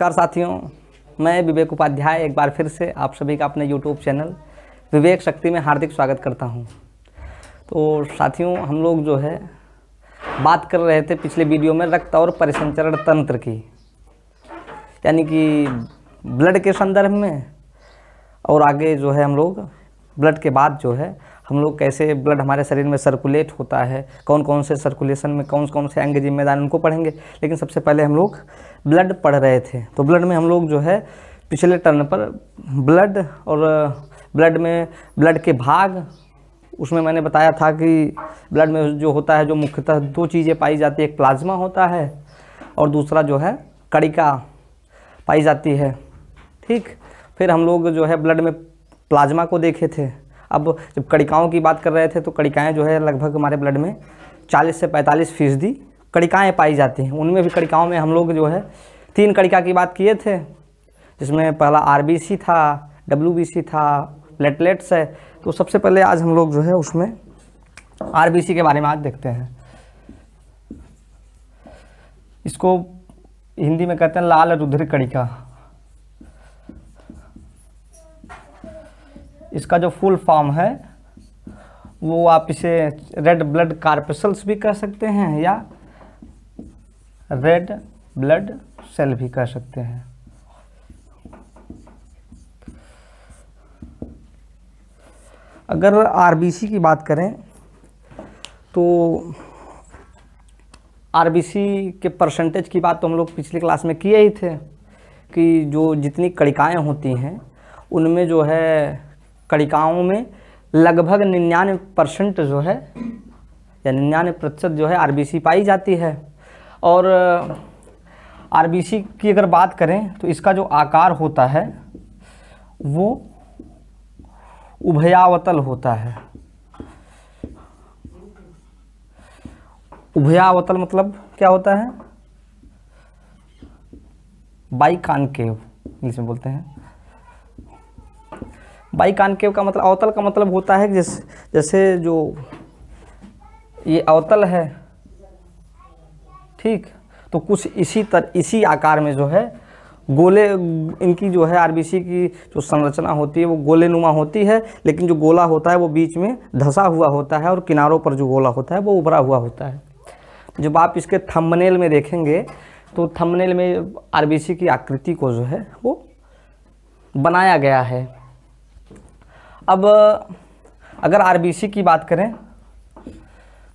नमस्कार साथियों मैं विवेक उपाध्याय एक बार फिर से आप सभी का अपने यूट्यूब चैनल विवेक शक्ति में हार्दिक स्वागत करता हूं तो साथियों हम लोग जो है बात कर रहे थे पिछले वीडियो में रक्त और परिसंचरण तंत्र की यानी कि ब्लड के संदर्भ में और आगे जो है हम लोग ब्लड के बाद जो है हम लोग कैसे ब्लड हमारे शरीर में सर्कुलेट होता है कौन कौन से सर्कुलेशन में कौन कौन से अंग जिम्मेदार उनको पढ़ेंगे लेकिन सबसे पहले हम लोग ब्लड पढ़ रहे थे तो ब्लड में हम लोग जो है पिछले टर्न पर ब्लड और ब्लड में ब्लड के भाग उसमें मैंने बताया था कि ब्लड में जो होता है जो मुख्यतः दो चीज़ें पाई जाती है एक प्लाज्मा होता है और दूसरा जो है कड़िका पाई जाती है ठीक फिर हम लोग जो है ब्लड में प्लाज्मा को देखे थे अब जब कड़िकाओं की बात कर रहे थे तो कड़िकाएँ जो है लगभग हमारे ब्लड में चालीस से पैंतालीस फीसदी कड़िकाएँ पाई जाती हैं उनमें भी कड़िकाओं में हम लोग जो है तीन कड़िका की बात किए थे जिसमें पहला आर था डब्ल्यू था प्लेटलेट्स है तो सबसे पहले आज हम लोग जो है उसमें आर के बारे में आज देखते हैं इसको हिंदी में कहते हैं लाल रुद्र कड़िका इसका जो फुल फॉर्म है वो आप इसे रेड ब्लड कार्पसल्स भी कह सकते हैं या रेड ब्लड सेल भी कह सकते हैं अगर आरबीसी की बात करें तो आरबीसी के परसेंटेज की बात तो हम लोग पिछली क्लास में किए ही थे कि जो जितनी कड़िकाएँ होती हैं उनमें जो है कड़िकाओं में लगभग निन्यानवे परसेंट जो है या निन्यानवे प्रतिशत जो है आरबीसी पाई जाती है और आरबीसी की अगर बात करें तो इसका जो आकार होता है वो उभयावतल होता है उभयावतल मतलब क्या होता है बाई कानकेव इंग्लिश में बोलते हैं बाई कानकेव का मतलब अवतल का मतलब होता है जैसे जैसे जो ये अवतल है ठीक तो कुछ इसी तर इसी आकार में जो है गोले इनकी जो है आरबीसी की जो संरचना होती है वो गोले नुमा होती है लेकिन जो गोला होता है वो बीच में धंसा हुआ होता है और किनारों पर जो गोला होता है वो उभरा हुआ होता है जब आप इसके थंबनेल में देखेंगे तो थंबनेल में आरबीसी की आकृति को जो है वो बनाया गया है अब अगर आर की बात करें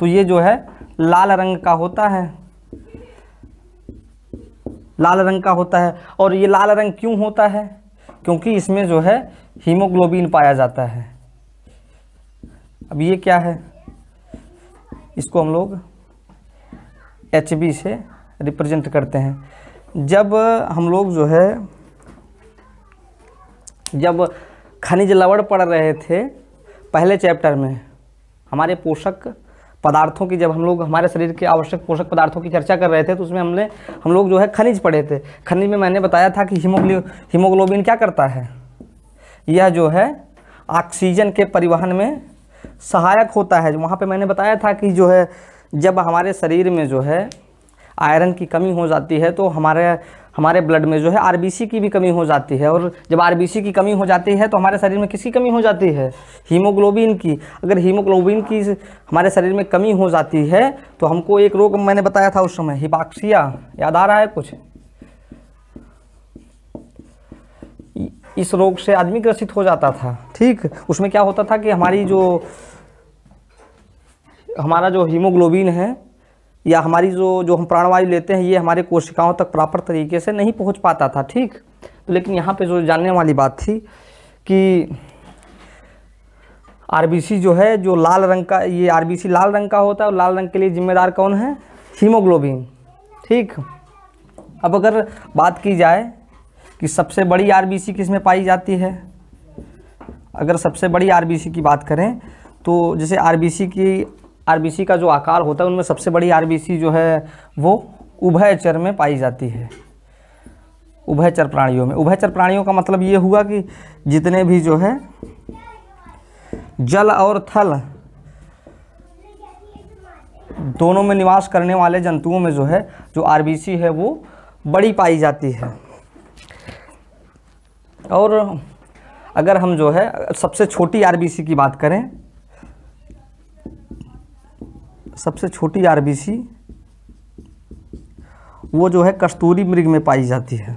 तो ये जो है लाल रंग का होता है लाल रंग का होता है और ये लाल रंग क्यों होता है क्योंकि इसमें जो है हीमोग्लोबिन पाया जाता है अब ये क्या है इसको हम लोग एच से रिप्रेजेंट करते हैं जब हम लोग जो है जब खनिज लवण पढ़ रहे थे पहले चैप्टर में हमारे पोषक पदार्थों की जब हम लोग हमारे शरीर के आवश्यक पोषक पदार्थों की चर्चा कर रहे थे तो उसमें हमने हम लोग जो है खनिज पढ़े थे खनिज में मैंने बताया था कि हीमोग्लो हीमोग्लोबिन क्या करता है यह जो है ऑक्सीजन के परिवहन में सहायक होता है वहाँ पे मैंने बताया था कि जो है जब हमारे शरीर में जो है आयरन की कमी हो जाती है तो हमारे हमारे ब्लड में जो है आर की भी कमी हो जाती है और जब आर की कमी हो जाती है तो हमारे शरीर में किसकी कमी हो जाती है हीमोग्लोबिन की अगर हीमोग्लोबिन की हमारे शरीर में कमी हो जाती है तो हमको एक रोग मैंने बताया था उस समय हिपाक्सिया याद आ रहा है कुछ इस रोग से आदमी ग्रसित हो जाता था ठीक उसमें क्या होता था कि हमारी जो हमारा जो हीमोग्लोबिन है या हमारी जो जो हम प्राणवायु लेते हैं ये हमारे कोशिकाओं तक प्रॉपर तरीके से नहीं पहुंच पाता था ठीक तो लेकिन यहाँ पे जो जानने वाली बात थी कि आरबीसी जो है जो लाल रंग का ये आरबीसी लाल रंग का होता है और लाल रंग के लिए जिम्मेदार कौन है हीमोग्लोबिन ठीक अब अगर बात की जाए कि सबसे बड़ी आरबीसी किस में पाई जाती है अगर सबसे बड़ी आर की बात करें तो जैसे आर की आरबीसी का जो आकार होता है उनमें सबसे बड़ी आरबीसी जो है वो उभयचर में पाई जाती है उभयचर प्राणियों में उभयचर प्राणियों का मतलब ये हुआ कि जितने भी जो है जल और थल दोनों में निवास करने वाले जंतुओं में जो है जो आरबीसी है वो बड़ी पाई जाती है और अगर हम जो है सबसे छोटी आरबीसी की बात करें सबसे छोटी आरबीसी वो जो है कस्तूरी मृग में पाई जाती है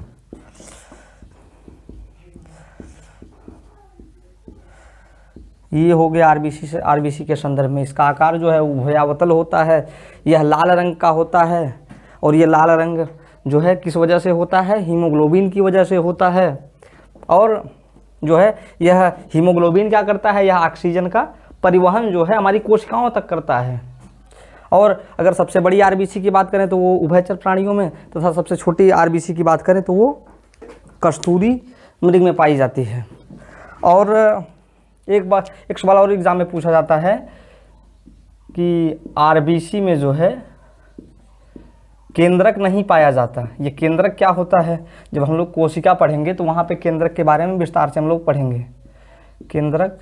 ये हो गया आरबीसी से आरबीसी के संदर्भ में इसका आकार जो है उभयावतल होता है यह लाल रंग का होता है और यह लाल रंग जो है किस वजह से होता है हीमोग्लोबिन की वजह से होता है और जो है यह हीमोग्लोबिन क्या करता है यह ऑक्सीजन का परिवहन जो है हमारी कोशिकाओं तक करता है और अगर सबसे बड़ी आरबीसी की बात करें तो वो उभयचर प्राणियों में तथा तो सबसे छोटी आरबीसी की बात करें तो वो कस्तूरी मृग में पाई जाती है और एक बात एक सवाल और एग्ज़ाम में पूछा जाता है कि आरबीसी में जो है केंद्रक नहीं पाया जाता ये केंद्रक क्या होता है जब हम लोग कोशिका पढ़ेंगे तो वहाँ पे केंद्रक के बारे में विस्तार से हम लोग पढ़ेंगे केंद्रक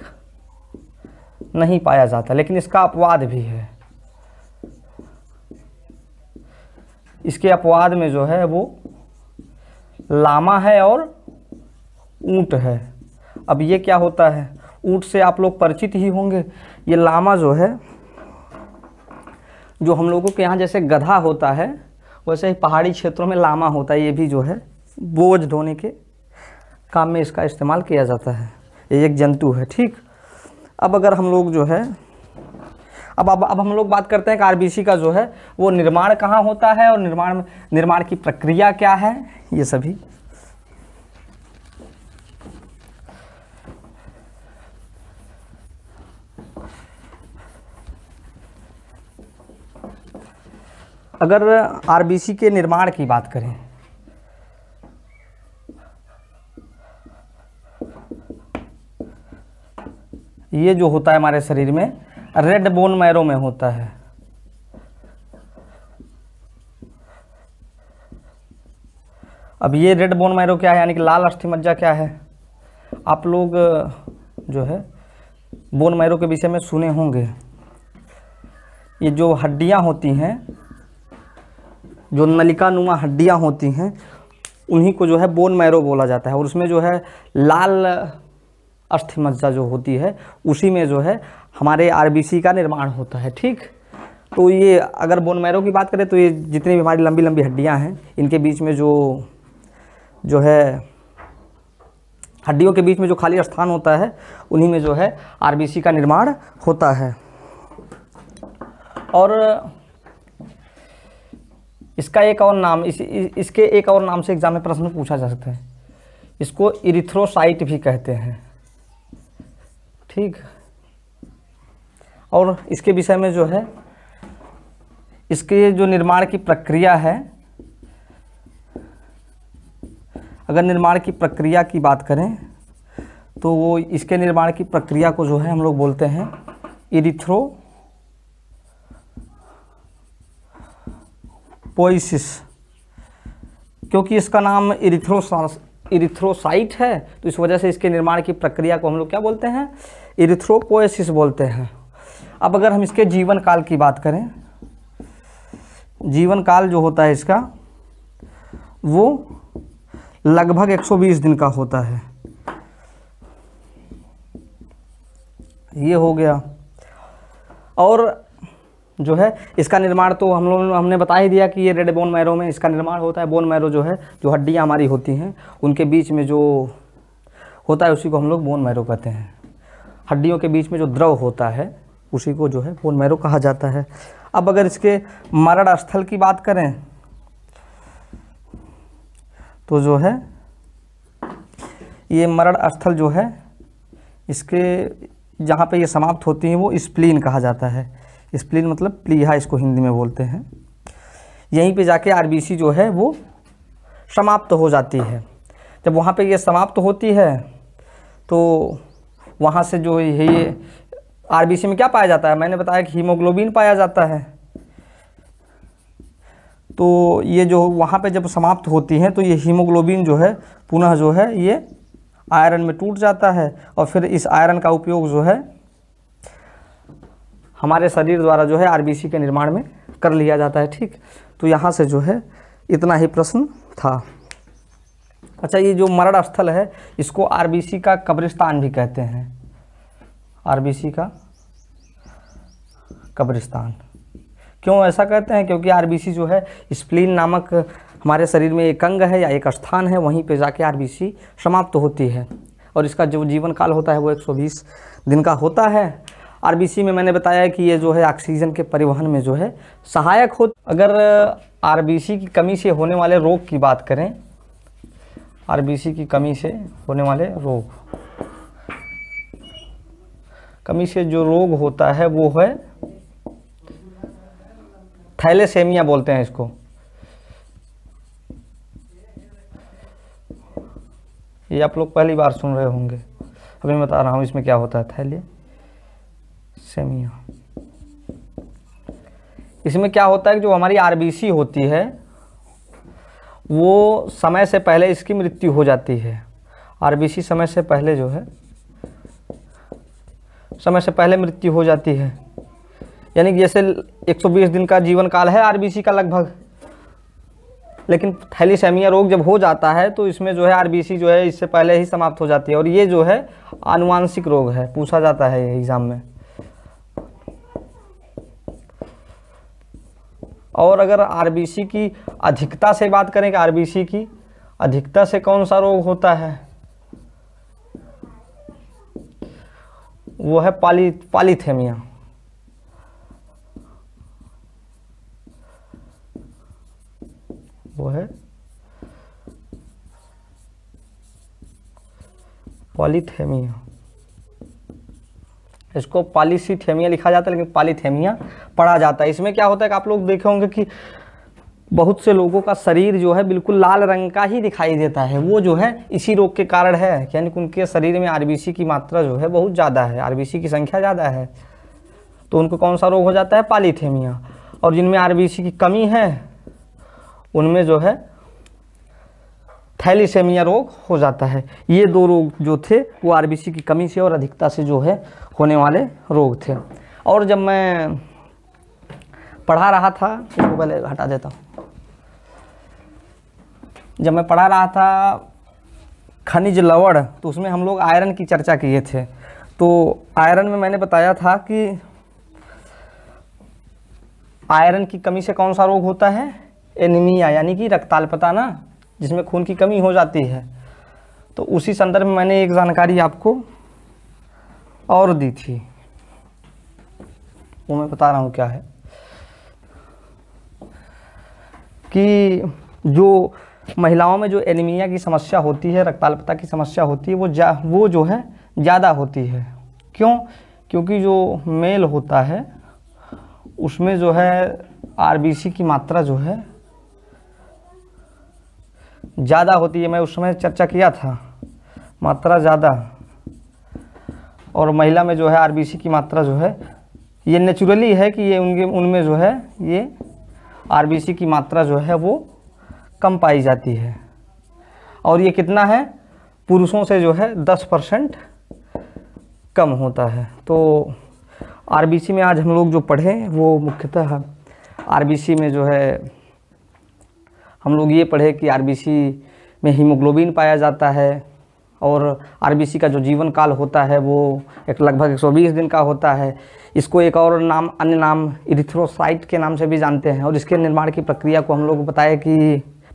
नहीं पाया जाता लेकिन इसका अपवाद भी है इसके अपवाद में जो है वो लामा है और ऊँट है अब ये क्या होता है ऊँट से आप लोग परिचित ही होंगे ये लामा जो है जो हम लोगों के यहाँ जैसे गधा होता है वैसे ही पहाड़ी क्षेत्रों में लामा होता है ये भी जो है बोझ ढोने के काम में इसका इस्तेमाल किया जाता है ये एक जंतु है ठीक अब अगर हम लोग जो है अब अब अब हम लोग बात करते हैं कि आरबीसी का जो है वो निर्माण कहाँ होता है और निर्माण निर्माण की प्रक्रिया क्या है ये सभी अगर आरबीसी के निर्माण की बात करें ये जो होता है हमारे शरीर में रेड बोन मैरो में होता है अब ये रेड बोन मैरो क्या है यानी कि लाल अस्थि मज्जा क्या है आप लोग जो है बोन मैरो के विषय में सुने होंगे ये जो हड्डियाँ होती हैं जो नलिका नुमा हड्डियाँ होती हैं उन्हीं को जो है बोन मैरो बोला जाता है और उसमें जो है लाल मज्जा जो होती है उसी में जो है हमारे आरबीसी का निर्माण होता है ठीक तो ये अगर बोन मैरो की बात करें तो ये जितनी भी हमारी लंबी लंबी हड्डियाँ हैं इनके बीच में जो जो है हड्डियों के बीच में जो खाली स्थान होता है उन्हीं में जो है आरबीसी का निर्माण होता है और इसका एक और नाम इस, इसके एक और नाम से एग्जाम में प्रश्न पूछा जा सकता है इसको इरिथ्रोसाइट भी कहते हैं ठीक और इसके विषय में जो है इसके जो निर्माण की प्रक्रिया है अगर निर्माण की प्रक्रिया की बात करें तो वो इसके निर्माण की प्रक्रिया को जो है हम लोग बोलते हैं इरिथ्रो पोइसिस क्योंकि इसका नाम इरिथ्रोसा इरिथ्रोसाइट है तो इस वजह से इसके निर्माण की प्रक्रिया को हम लोग क्या बोलते हैं इरिथ्रोपोएसिस बोलते हैं अब अगर हम इसके जीवन काल की बात करें जीवन काल जो होता है इसका वो लगभग 120 दिन का होता है ये हो गया और जो है इसका निर्माण तो हम लोग हमने बता ही दिया कि ये रेड बोन मैरो में इसका निर्माण होता है बोन मैरो जो है जो हड्डियाँ हमारी होती हैं उनके बीच में जो होता है उसी को हम लोग बोन मैरो कहते हैं हड्डियों के बीच में जो द्रव होता है उसी को जो है बोन मैरो कहा जाता है अब अगर इसके मरण स्थल की बात करें तो जो है ये मरण स्थल जो है इसके जहाँ पे ये समाप्त होती हैं वो स्प्लीन कहा जाता है स्प्लीन मतलब प्लीहा इसको हिंदी में बोलते हैं यहीं पे जाके आरबीसी जो है वो समाप्त हो जाती है जब वहाँ पे ये समाप्त होती है तो वहाँ से जो है ये आरबीसी में क्या पाया जाता है मैंने बताया कि हीमोग्लोबिन पाया जाता है तो ये जो वहाँ पे जब समाप्त होती हैं तो ये हीमोग्लोबिन जो है पुनः जो है ये आयरन में टूट जाता है और फिर इस आयरन का उपयोग जो है हमारे शरीर द्वारा जो है आरबीसी के निर्माण में कर लिया जाता है ठीक तो यहाँ से जो है इतना ही प्रश्न था अच्छा ये जो मरण स्थल है इसको आर का कब्रिस्तान भी कहते हैं आरबीसी का कब्रिस्तान क्यों ऐसा कहते हैं क्योंकि आरबीसी जो है स्प्लीन नामक हमारे शरीर में एक अंग है या एक स्थान है वहीं पे जाके आरबीसी समाप्त तो होती है और इसका जो जीवन काल होता है वो 120 दिन का होता है आरबीसी में मैंने बताया कि ये जो है ऑक्सीजन के परिवहन में जो है सहायक हो अगर आरबीसी की कमी से होने वाले रोग की बात करें आरबीसी की कमी से होने वाले रोग कमी से जो रोग होता है वो है थैलेसेमिया बोलते हैं इसको ये आप लोग पहली बार सुन रहे होंगे अभी मैं बता रहा हूँ इसमें क्या होता है थैले सेमिया इसमें क्या होता है कि जो हमारी आरबीसी होती है वो समय से पहले इसकी मृत्यु हो जाती है आरबीसी समय से पहले जो है समय से पहले मृत्यु हो जाती है यानी कि जैसे 120 दिन का जीवन काल है आरबीसी का लगभग लेकिन थैलीसेमिया रोग जब हो जाता है तो इसमें जो है आरबीसी जो है इससे पहले ही समाप्त हो जाती है और ये जो है आनुवांशिक रोग है पूछा जाता है एग्ज़ाम में और अगर आरबीसी की अधिकता से बात करें कि आरबीसी की अधिकता से कौन सा रोग होता है वो है पाली पालीथेमिया वो है पॉलीथेमिया इसको पालीसीथेमिया लिखा जाता है लेकिन पालीथेमिया पढ़ा जाता है इसमें क्या होता है कि आप लोग देखे होंगे कि बहुत से लोगों का शरीर जो है बिल्कुल लाल रंग का ही दिखाई देता है वो जो है इसी रोग के कारण है यानी कि उनके शरीर में आरबीसी की मात्रा जो है बहुत ज़्यादा है आरबीसी की संख्या ज़्यादा है तो उनको कौन सा रोग हो जाता है पालीथेमिया और जिनमें आरबीसी की कमी है उनमें जो है थैलीसेमिया रोग हो जाता है ये दो रोग जो थे वो आर की कमी से और अधिकता से जो है होने वाले रोग थे और जब मैं पढ़ा रहा था इसको पहले हटा देता हूँ जब मैं पढ़ा रहा था खनिज लवण तो उसमें हम लोग आयरन की चर्चा किए थे तो आयरन में मैंने बताया था कि आयरन की कमी से कौन सा रोग होता है एनीमिया यानी कि रक्ताल ना जिसमें खून की कमी हो जाती है तो उसी संदर्भ में मैंने एक जानकारी आपको और दी थी वो मैं बता रहा हूँ क्या है कि जो महिलाओं में जो एनीमिया की समस्या होती है रक्तालपता की समस्या होती है वो जा वो जो है ज़्यादा होती है क्यों क्योंकि जो मेल होता है उसमें जो है आरबीसी की मात्रा जो है ज़्यादा होती है मैं उस समय चर्चा किया था मात्रा ज़्यादा और महिला में जो है आरबीसी की मात्रा जो है ये नेचुरली है कि ये उनके उनमें जो है ये आरबीसी की मात्रा जो है वो कम पाई जाती है और ये कितना है पुरुषों से जो है दस परसेंट कम होता है तो आरबीसी में आज हम लोग जो पढ़े वो मुख्यतः आरबीसी में जो है हम लोग ये पढ़े कि आरबीसी में हीमोग्लोबिन पाया जाता है और आरबीसी का जो जीवन काल होता है वो एक लगभग 120 दिन का होता है इसको एक और नाम अन्य नाम इरिथ्रोसाइट के नाम से भी जानते हैं और इसके निर्माण की प्रक्रिया को हम लोग बताए कि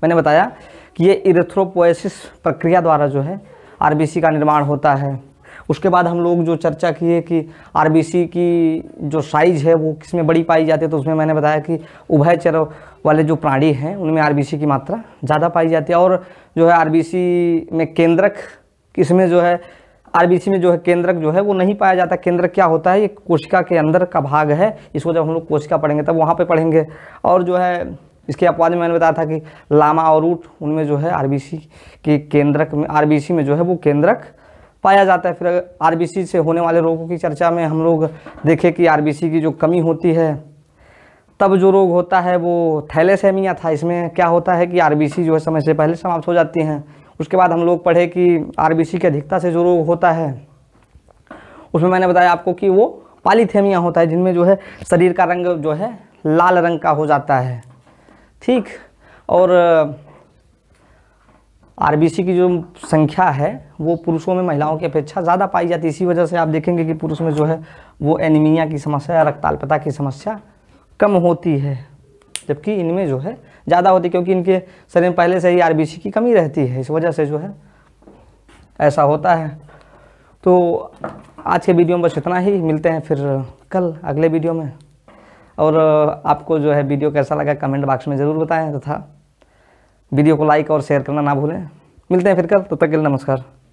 मैंने बताया कि ये इरिथ्रोपोएसिस प्रक्रिया द्वारा जो है आर का निर्माण होता है उसके बाद हम लोग जो चर्चा किए कि आर की जो साइज है वो किस में बड़ी पाई जाती है तो उसमें मैंने बताया कि उभयचर वाले जो प्राणी हैं उनमें आर की मात्रा ज़्यादा पाई जाती है और जो है आर में केंद्रक इसमें जो है आरबीसी में जो है केंद्रक जो है वो नहीं पाया जाता केंद्रक क्या होता है ये कोशिका के अंदर का भाग है इसको जब हम लोग कोशिका पढ़ेंगे तब वहाँ पे पढ़ेंगे और जो है इसके अपवाद में मैंने बताया था कि लामा और रूट उनमें जो है आरबीसी के केंद्रक में आर में जो है वो केंद्रक पाया जाता है फिर आर से होने वाले रोगों की चर्चा में हम लोग देखें कि आर की जो कमी होती है तब जो रोग होता है वो थैलेसेमिया था इसमें क्या होता है कि आर जो है समय से पहले समाप्त हो जाती हैं उसके बाद हम लोग पढ़े कि आरबीसी की अधिकता से जो रोग होता है उसमें मैंने बताया आपको कि वो पालीथेमिया होता है जिनमें जो है शरीर का रंग जो है लाल रंग का हो जाता है ठीक और आरबीसी की जो संख्या है वो पुरुषों में महिलाओं की अपेक्षा ज़्यादा पाई जाती है इसी वजह से आप देखेंगे कि पुरुष में जो है वो एनीमिया की समस्या रक्तालपता की समस्या कम होती है जबकि इनमें जो है ज़्यादा होती है क्योंकि इनके शरीर में पहले से ही आर की कमी रहती है इस वजह से जो है ऐसा होता है तो आज के वीडियो में बस इतना ही मिलते हैं फिर कल अगले वीडियो में और आपको जो है वीडियो कैसा लगा कमेंट बॉक्स में ज़रूर बताएं तथा वीडियो को लाइक और शेयर करना ना भूलें मिलते हैं फिर कल तब तो तक के लिए नमस्कार